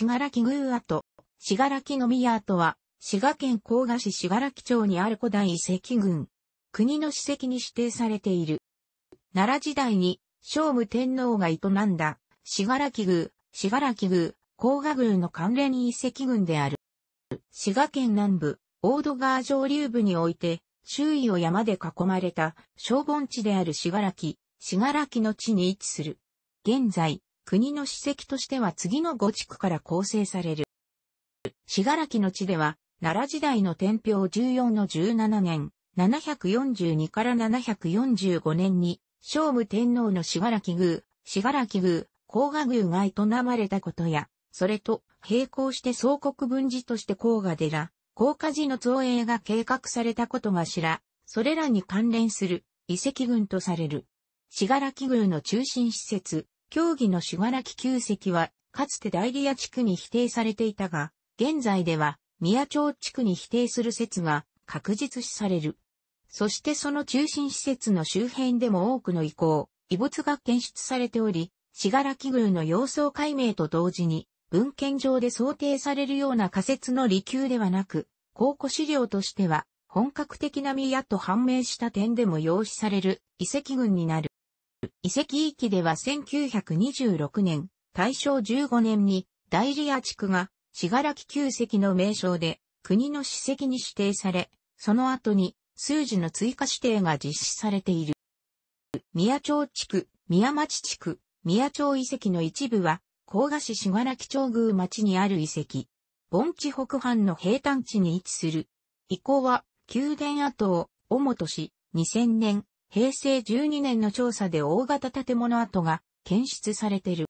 死柄木宮跡、死柄木の宮跡は、滋賀県甲賀市死柄木町にある古代遺跡群。国の史跡に指定されている。奈良時代に、聖武天皇が営んだ、死柄木宮、しがら宮、甲賀宮の関連遺跡群である。滋賀県南部、大戸川上流部において、周囲を山で囲まれた、小盆地である死柄木、死柄木の地に位置する。現在、国の史跡としては次の5地区から構成される。死柄木の地では、奈良時代の天平14の17年、742から745年に、聖武天皇の死柄木宮、死柄木宮、甲賀宮が営まれたことや、それと並行して総国分寺として甲賀寺、甲賀寺の造営が計画されたことが知ら、それらに関連する遺跡群とされる。死柄木宮の中心施設、競技のしがらき旧跡は、かつて大理屋地区に否定されていたが、現在では、宮町地区に否定する説が確実視される。そしてその中心施設の周辺でも多くの遺構、遺物が検出されており、しがらき宮の様相解明と同時に、文献上で想定されるような仮説の利休ではなく、考古資料としては、本格的な宮と判明した点でも要視される遺跡群になる。遺跡域では1926年、大正15年に大理屋地区ががらき旧跡の名称で国の史跡に指定され、その後に数字の追加指定が実施されている。宮町地区、宮町地区、宮町遺跡の一部は、甲賀市がらき町宮町にある遺跡。盆地北藩の平坦地に位置する。遺構は、宮殿跡を、尾とし、2000年、平成12年の調査で大型建物跡が検出されている。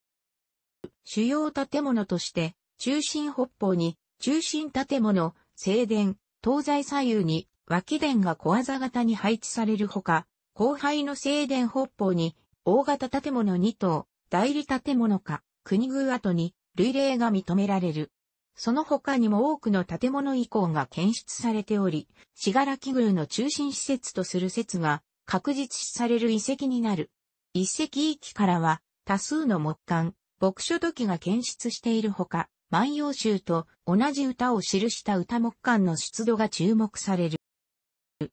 主要建物として、中心北方に、中心建物、正殿、東西左右に、脇殿が小技型に配置されるほか、後輩の正殿北方に、大型建物2棟、代理建物か、国宮跡に、類例が認められる。その他にも多くの建物遺構が検出されており、らき宮の中心施設とする説が確実視される遺跡になる。一石域からは多数の木簡、牧書土器が検出しているほか、万葉集と同じ歌を記した歌木簡の出土が注目される。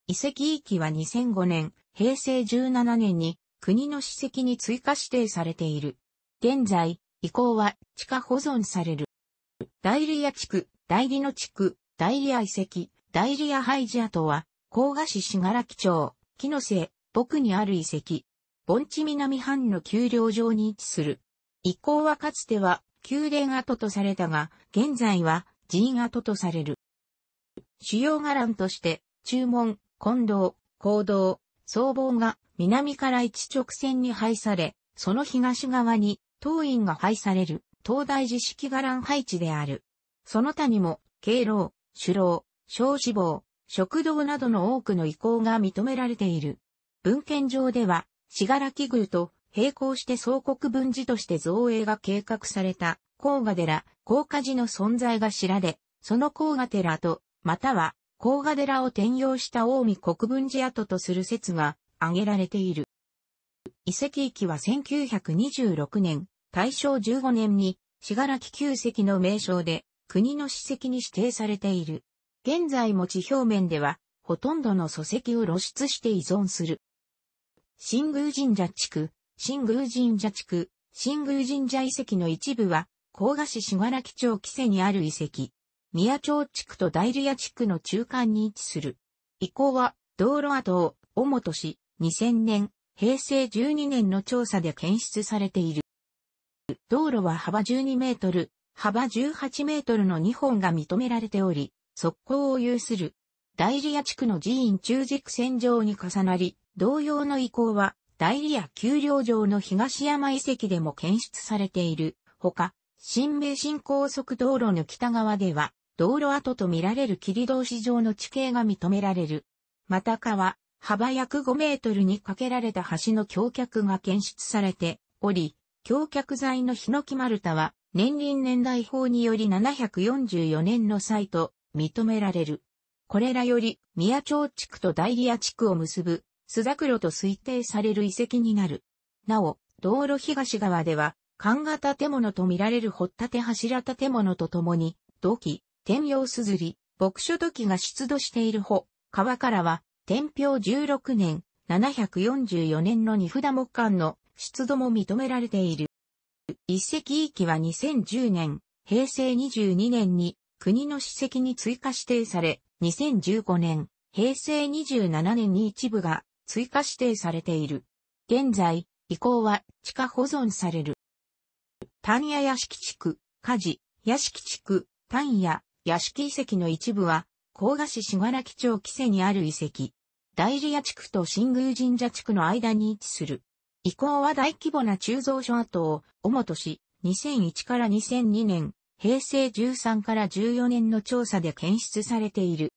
遺跡域は2005年、平成17年に国の史跡に追加指定されている。現在、遺構は地下保存される。代理屋地区、代理の地区、代理屋遺跡、代理屋ハイジアとは、甲賀市信楽町、木の瀬、僕にある遺跡。盆地南半の丘陵上に位置する。遺構はかつては宮殿跡とされたが、現在は寺院跡とされる。主要伽藍として、中門、近道、行道、僧帽が南から一直線に配され、その東側に当院が配される東大寺式伽藍配置である。その他にも、敬老、首老、小死亡、食堂などの多くの移行が認められている。文献上では、らき宮と並行して総国分寺として造営が計画された、甲賀寺、甲賀寺の存在が知られ、その甲賀寺と、または、甲賀寺を転用した近江国分寺跡とする説が挙げられている。遺跡域は1926年、大正15年に、らき旧跡の名称で、国の史跡に指定されている。現在も地表面では、ほとんどの礎石を露出して依存する。新宮神社地区、新宮神社地区、新宮神社遺跡の一部は、甲賀市しが町木瀬にある遺跡。宮町地区と大流屋地区の中間に位置する。遺構は、道路跡を、尾本市、2000年、平成12年の調査で検出されている。道路は幅12メートル、幅18メートルの2本が認められており、速攻を有する。大リア地区の寺院中軸線上に重なり、同様の遺構は、大リア丘陵城の東山遺跡でも検出されている。ほか、新名神高速道路の北側では、道路跡と見られる霧通し上の地形が認められる。また川、幅約5メートルに架けられた橋の橋脚が検出されており、橋脚材のヒノキ丸太は、年輪年代法により744年の際と、認められる。これらより、宮町地区と大リア地区を結ぶ、須田黒と推定される遺跡になる。なお、道路東側では、勘型建物と見られる掘立柱建物とともに、土器、天陽すずり、牧書土器が出土しているほ、川からは、天平16年、744年の二札木間の出土も認められている。一石域は2010年、平成22年に国の史跡に追加指定され、2015年、平成27年に一部が追加指定されている。現在、遺構は地下保存される。丹野屋敷地区、家事、屋敷地区、丹野、屋敷遺跡の一部は、甲賀市しがらき町木瀬にある遺跡。大理屋地区と新宮神社地区の間に位置する。遺構は大規模な鋳造所跡を主とし、2001から2002年、平成13から14年の調査で検出されている。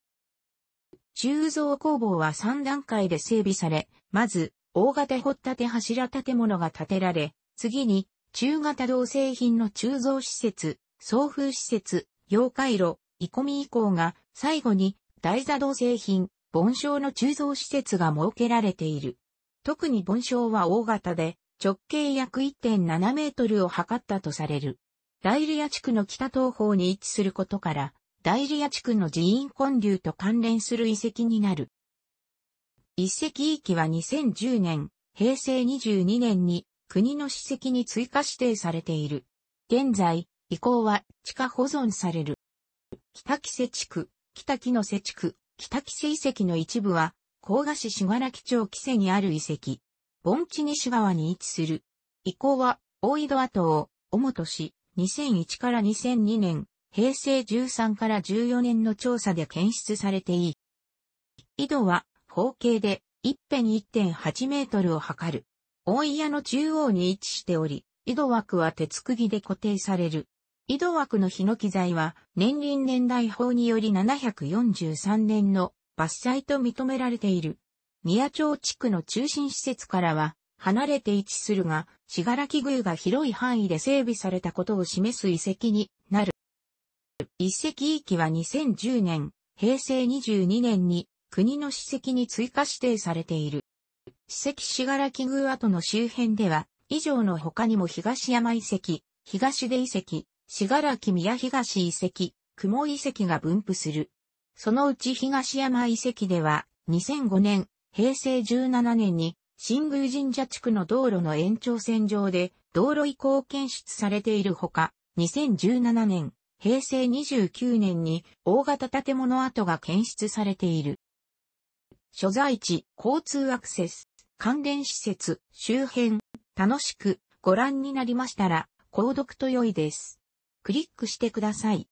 鋳造工房は3段階で整備され、まず、大型掘立柱建物が建てられ、次に、中型銅製品の鋳造施設、送風施設、溶解炉、鋳込み以降が、最後に、台座銅製品、盆床の鋳造施設が設けられている。特に盆床は大型で、直径約1.7メートルを測ったとされる。大リア地区の北東方に位置することから、大リア地区の寺院建立と関連する遺跡になる。一石遺記は2010年、平成22年に国の史跡に追加指定されている。現在、遺構は地下保存される。北木瀬地区、北木野瀬地区、北木瀬遺跡の一部は、甲賀市らき町木瀬にある遺跡。盆地西側に位置する。遺構は、大井戸跡を、主とし、2001から2002年、平成13から14年の調査で検出されていい。井戸は方形で一辺1.8メートルを測る。大屋の中央に位置しており、井戸枠は鉄釘で固定される。井戸枠のヒノキ材は年輪年代法により743年の伐採と認められている。宮町地区の中心施設からは離れて位置するが、らき宮が広い範囲で整備されたことを示す遺跡になる。一石遺跡は2010年、平成22年に国の史跡に追加指定されている。史跡らき宮跡の周辺では、以上の他にも東山遺跡、東出遺跡、らき宮東遺跡、雲遺跡が分布する。そのうち東山遺跡では、2005年、平成17年に新宮神社地区の道路の延長線上で道路移行検出されているほか、2017年、平成29年に大型建物跡が検出されている。所在地、交通アクセス、関連施設、周辺、楽しくご覧になりましたら、購読と良いです。クリックしてください。